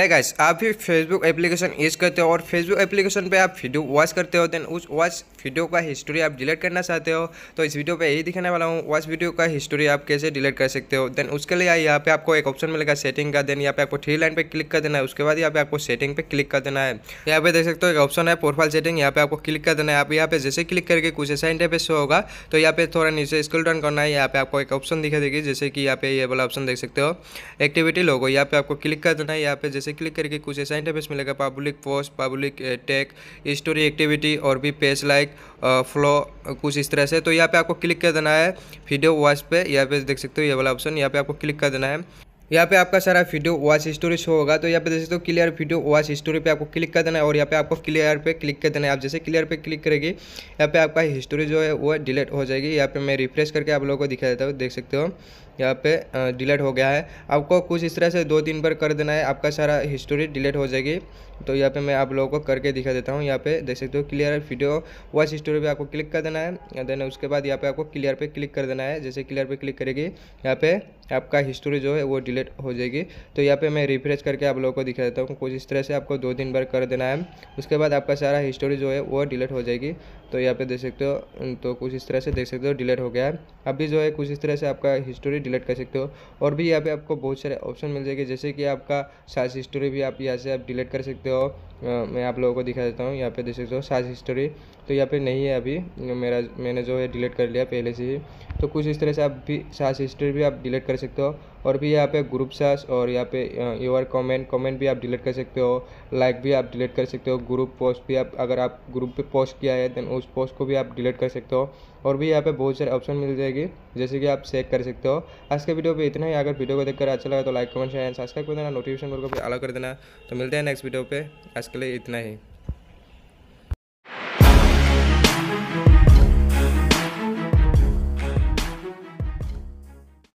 है गाइस आप भी फेसबुक एप्लीकेशन यूज़ करते हो और फेसबुक एप्लीकेशन पे आप वीडियो वॉच करते हो देन उस वॉच वीडियो का हिस्ट्री आप डिलीट करना चाहते हो तो इस वीडियो पे यही दिखाने वाला हूँ वॉच वीडियो का हिस्ट्री आप कैसे डिलीट कर सकते हो देन उसके लिए यहाँ पे आपको एक ऑप्शन मिलेगा सेटिंग का देन यहाँ पे आपको थ्री लाइन पर क्लिक कर देना है उसके बाद यहाँ पे आपको सेटिंग पर क्लिक कर देना है यहाँ पे देख सकते हो एक ऑप्शन है प्रोफाइल सेटिंग यहाँ पे आपको क्लिक कर देना है आप यहाँ पे जैसे क्लिक करके कुछ ऐसा इंटरफेस होगा तो यहाँ पे थोड़ा नीचे स्कूल डाउन करना है यहाँ पे आपको एक ऑप्शन दिखा देगी जैसे कि यहाँ पे ये वाला ऑप्शन देख सकते हो एक्टिविटी लोगो यहाँ पे आपको क्लिक कर देना है यहाँ पे जैसे से क्लिक करके कुछ ऐसा इंटरफेस मिलेगा public post public tech story activity और भी पेज लाइक फ्लो कुछ इस तरह से तो यहाँ पे आपको क्लिक कर देना है वीडियो वॉच पे यहाँ पे देख सकते हो ये वाला ऑप्शन यहाँ पे आपको क्लिक कर देना है यहाँ पे आपका सारा वीडियो वॉच स्टोरी शो होगा तो यहाँ पे देख सकते हो क्लियर वीडियो वॉच स्टोरी पे आपको क्लिक कर देना है और यहाँ पे आपको क्लियर पे क्लिक कर देना है आप जैसे क्लियर पे क्लिक करेगी यहाँ पे आपका हिस्टोरी जो है वो डिलीट हो जाएगी यहाँ पे मैं रिफ्रेश करके आप लोगों को दिखा देता हूँ देख सकते हो यहाँ पे डिलीट हो गया है आपको कुछ इस तरह से दो तीन बार कर देना है आपका सारा हिस्टोरी डिलीट हो जाएगी तो यहाँ पे मैं आप लोगों को करके दिखा देता हूँ यहाँ पे देख सकते हो क्लियर वीडियो वॉच हिस्टोरी पे आपको क्लिक कर देना है देन उसके बाद यहाँ पे आपको क्लियर पे क्लिक कर देना है जैसे क्लियर पे क्लिक करेगी यहाँ पे आपका हिस्ट्री जो है वो डिलीट हो जाएगी तो यहाँ पे मैं रिफ्रेश करके आप लोगों को दिखा देता हूँ कुछ इस तरह से आपको दो दिन बार कर देना है उसके बाद आपका सारा हिस्टोरी जो है वो डिलीट हो जाएगी तो यहाँ पे देख सकते हो तो कुछ इस तरह से देख सकते हो डिलीट हो गया है अभी जो है कुछ इस तरह से आपका हिस्टोरी डिलीट कर सकते हो और भी यहाँ पे आपको बहुत सारे ऑप्शन मिल जाएंगे जैसे कि आपका साज हिस्टोरी भी आप यहाँ से आप डिलीट कर सकते हो मैं आप लोगों को दिखा देता हूँ यहाँ पे देख सकते हो साज हिस्टोरी तो यहाँ पे नहीं है अभी मेरा मैंने जो है डिलीट कर लिया पहले से ही तो कुछ इस तरह से आप भी साज हिस्टोरी भी आप डिलीट कर सकते हो और भी यहाँ पे ग्रुप सास और यहाँ पे योर कमेंट कमेंट भी आप डिलीट कर सकते हो लाइक भी आप डिलीट कर सकते हो ग्रुप पोस्ट भी आप अगर आप ग्रुप पे पोस्ट किया है देन उस पोस्ट को भी आप डिलीट कर सकते हो और भी यहाँ पे बहुत सारे ऑप्शन मिल जाएगी जैसे कि आप चेक कर सकते हो आज के वीडियो पर इतना ही अगर वीडियो को देखकर अच्छा लगा तो लाइक कमेंट शेयर सब्सक्राइब कर देना नोटिफिकेशन को अलग कर देना तो मिलते हैं नेक्स्ट वीडियो पर आज के लिए इतना ही